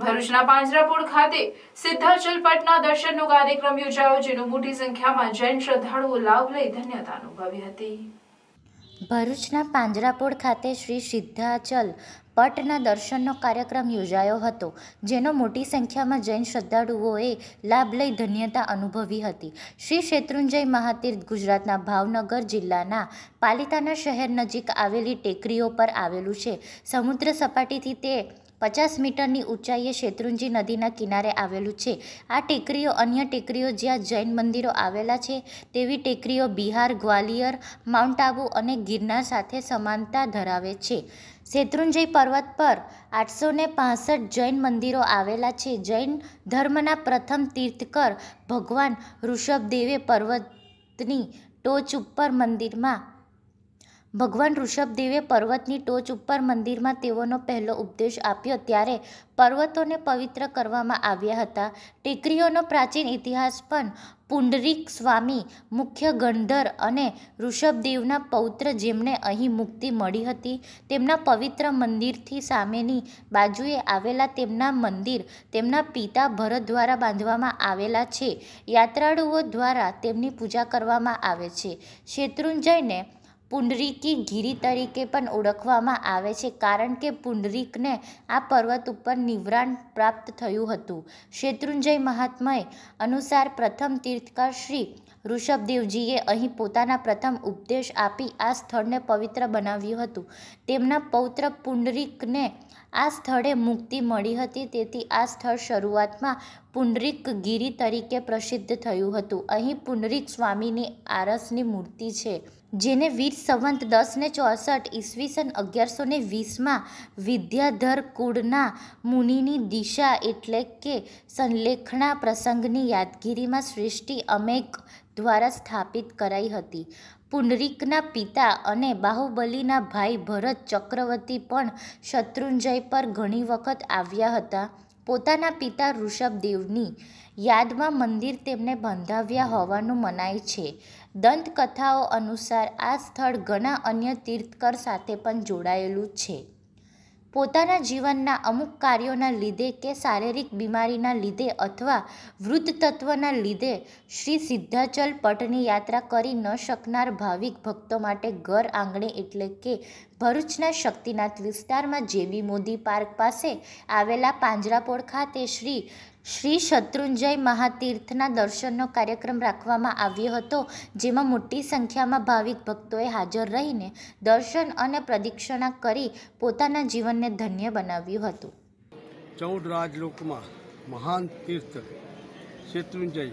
ભરૂચના પાંજરાપોળ ખાતે સિદ્ધાચલ પટના દર્શનનો કાર્યક્રમ યોજાયો જેનો મોટી સંખ્યામાં જૈન શ્રદ્ધાળુઓ લાભ લઈ ધન્યતા અનુભવી હતી ભરૂચના પાંજરાપોળ ખાતે શ્રી સિદ્ધાચલ પટના દર્શનનો કાર્યક્રમ યોજાયો હતો જેનો મોટી સંખ્યામાં જૈન શ્રદ્ધાળુઓએ લાભ લઈ ધન્યતા અનુભવી હતી શ્રી શેત્રુંજય મહાતીર્થ ગુજરાતના ભાવનગર જિલ્લાના પાલિતાના શહેર નજીક આવેલી ટેકરીઓ પર આવેલું છે સમુદ્ર સપાટીથી તે પચાસ મીટરની ઊંચાઈએ શેત્રુંજી નદીના કિનારે આવેલું છે આ ટેકરીઓ અન્ય ટેકરીઓ જ્યાં જૈન મંદિરો આવેલા છે તેવી ટેકરીઓ બિહાર ગ્વાલિયર માઉન્ટ આબુ અને ગિરનાર સાથે સમાનતા ધરાવે છે શેત્રુંજય પર્વત પર આઠસો ને જૈન મંદિરો આવેલા છે જૈન ધર્મના પ્રથમ તીર્થકર ભગવાન ઋષભદેવે પર્વતની ટોચ ઉપર મંદિરમાં ભગવાન ઋષભદેવે પર્વતની ટોચ ઉપર મંદિરમાં તેઓનો પહેલો ઉપદેશ આપ્યો ત્યારે પર્વતોને પવિત્ર કરવામાં આવ્યા હતા ટેકરીઓનો પ્રાચીન ઇતિહાસ પણ પુંડરીક સ્વામી મુખ્ય ગણધર અને ઋષભદેવના પૌત્ર જેમને અહીં મુક્તિ મળી હતી તેમના પવિત્ર મંદિરથી સામેની બાજુએ આવેલા તેમના મંદિર તેમના પિતા ભરત દ્વારા બાંધવામાં આવેલા છે યાત્રાળુઓ દ્વારા તેમની પૂજા કરવામાં આવે છે શેત્રુંજયને પુંડરીકી ગીરી તરીકે પણ ઓળખવામાં આવે છે કારણ કે પુંડરીકને આ પર્વત ઉપર નિવરાણ પ્રાપ્ત થયું હતું શેત્રુંજય મહાત્મય અનુસાર પ્રથમ તીર્થકર શ્રી ઋષભદેવજીએ અહીં પોતાના પ્રથમ ઉપદેશ આપી આ સ્થળને પવિત્ર બનાવ્યું હતું તેમના પૌત્ર પુંડરીકને આ સ્થળે મુક્તિ મળી હતી તેથી આ સ્થળ શરૂઆતમાં પુનરિક ગીરી તરીકે પ્રસિદ્ધ થયું હતું અહીં પુનરિક સ્વામીની આરસની મૂર્તિ છે જેને વીર સંવંત દસને ચોસઠ ઈસવીસન અગિયારસો ને વીસમાં વિદ્યાધર કુળના મુનિની દિશા એટલે કે સંલેખણા પ્રસંગની યાદગીરીમાં સૃષ્ટિ અમેક દ્વારા સ્થાપિત કરાઈ હતી પુંડરીકના પિતા અને બાહુબલીના ભાઈ ભરત ચક્રવર્તી પણ શત્રુંજય પર ઘણી વખત આવ્યા હતા પોતાના પિતા ઋષભદેવની યાદમાં મંદિર તેમને બંધાવ્યા હોવાનું મનાય છે દંતકથાઓ અનુસાર આ સ્થળ ઘણા અન્ય તીર્થકર સાથે પણ જોડાયેલું છે પોતાના જીવનના અમુક કાર્યોના લીધે કે શારીરિક બીમારીના લીધે અથવા વૃદ્ધ તત્વના લીધે શ્રી સિદ્ધાચલ પટની યાત્રા કરી ન શકનાર ભાવિક ભક્તો માટે ઘર આંગણે એટલે કે ભરૂચના શક્તિનાથ વિસ્તારમાં જેવી મોદી પાર્ક પાસે આવેલા પાંજરાપોળ ખાતે શ્રી શ્રી શત્રુંજય મહાતીર્થના દર્શનનો કાર્યક્રમ રાખવામાં આવ્યો હતો જેમાં મોટી સંખ્યામાં ભાવિક ભક્તોએ હાજર રહીને દર્શન અને પ્રદક્ષિણા કરી પોતાના જીવનને ધન્ય બનાવ્યું હતું ચૌદ રાજલોકમાં મહાન તીર્થ શત્રુંજય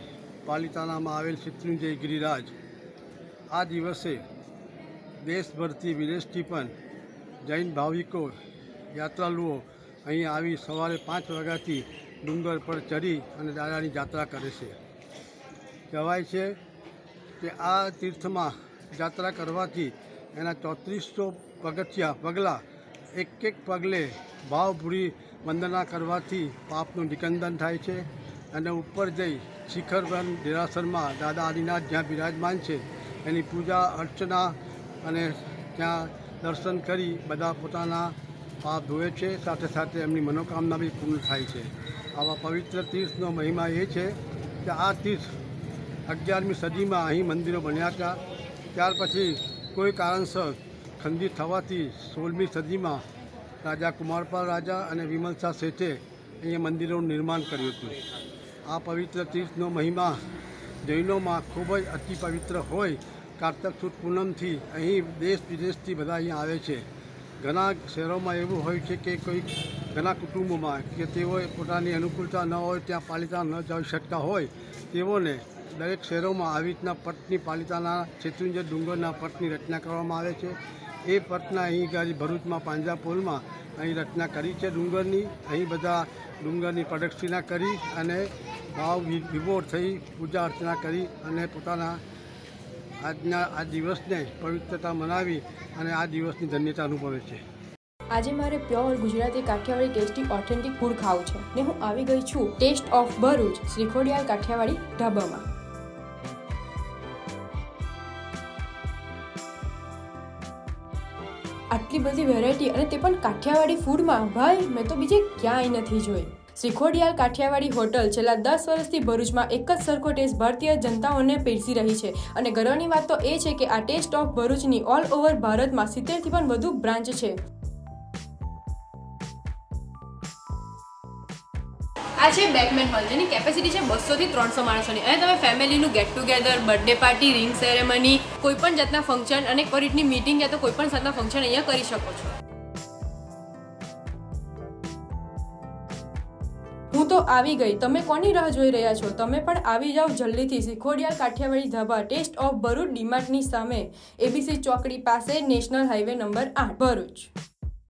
પાલિતાણામાં આવેલ શત્રુંજય ગિરિરાજ આ દિવસે દેશભરથી વિદેશથી પણ જૈન ભાવિકો યાત્રાળુઓ અહીં આવી સવારે પાંચ વાગ્યાથી ડુંગર પર ચડી અને દાદાની જાત્રા કરે છે કહેવાય છે કે આ તીર્થમાં જાત્રા કરવાથી એના ચોત્રીસો પગથિયા પગલાં એક એક પગલે ભાવપૂરી વંદના કરવાથી પાપનું નિકંદન થાય છે અને ઉપર જઈ શિખરવન દેરાસરમાં દાદા આદિનાથ જ્યાં બિરાજમાન છે એની પૂજા અર્ચના અને ત્યાં દર્શન કરી બધા પોતાના પાપ ધોવે છે સાથે સાથે એમની મનોકામના બી પૂર્ણ થાય છે આવા પવિત્ર તીર્થનો મહિમા એ છે કે આ તીર્થ અગિયારમી સદીમાં અહીં મંદિરો બન્યા હતા ત્યાર પછી કોઈ કારણસર ખંડિત થવાથી સોળમી સદીમાં રાજા કુમારપાલ રાજા અને વિમલશા શેઠે અહીંયા મંદિરોનું નિર્માણ કર્યું હતું આ પવિત્ર તીર્થનો મહિમા જૈનોમાં ખૂબ જ અતિ પવિત્ર હોય કારતક સુદ પૂનમથી અહીં દેશ વિદેશથી બધા અહીં આવે છે ઘણા શહેરોમાં એવું હોય છે કે કોઈ ઘણા કુટુંબોમાં કે તેઓએ પોતાની અનુકૂળતા ન હોય ત્યાં પાલિતા ન જઈ શકતા હોય તેઓને દરેક શહેરોમાં આવી રીતના પટની પાલિતાના શેત્રુંજર ડુંગરના પટની રચના કરવામાં આવે છે એ પટના અહીં ગાડી ભરૂચમાં પાંજરાપોલમાં અહીં રચના કરી છે ડુંગરની અહીં બધા ડુંગરની પ્રદક્ષિણા કરી અને ભાવ વિભોર થઈ પૂજા અર્ચના કરી અને પોતાના આજના આ દિવસને પવિત્રતા મનાવી અને આ દિવસની ધન્યતા અનુભવે છે આજે મારે pure Gujarati Kathiyawadi tasty authentic food ખાવું છે ને હું આવી ગઈ છું ટેસ્ટ ઓફ ભરૂચ શ્રીખોડિયાલ કાઠિયાવાડી ઢાબામાં આટલી બધી વેરાયટી અને તે પણ કાઠિયાવાડી ફૂડમાં ભાઈ મેં તો બીજે ક્યાંય નથી જોઈ સિખોડિયાલ કાઠિયાવાડી હોટલ છેલ્લા દસ વર્ષથી ભરૂચમાં એક જ સરખો ટેસ્ટ ભારતીય જનતાઓને પીરસી રહી છે અને ગર્વની વાત તો એ છે કે આ ટેસ્ટ ઓફ ભરૂચની ઓલ ઓવર ભારતમાં સિત્તેરથી પણ વધુ બ્રાન્ચ છે આ છે બેકમેન હોલ જેની કેપેસિટી છે બસોથી ત્રણસો માણસોની અને તમે ફેમિલીનું get together birthday party ring ceremony કોઈપણ જાતના ફંક્શન અને કોઈપણ રીતની મિટિંગ યા તો કોઈપણ જાતના ફંક્શન અહીંયા કરી શકો છો તો આવી ગઈ તમે કોની રાહ જોઈ રહ્યા છો તમે પણ આવી જાઓ જલ્દીથી શીખોડિયા કાઠિયાવાડી ધાબા ટેસ્ટ ઓફ ભરૂચ ડીમાર્ટની સામે એબીસી ચોકડી પાસે નેશનલ હાઈવે નંબર આઠ ભરૂચ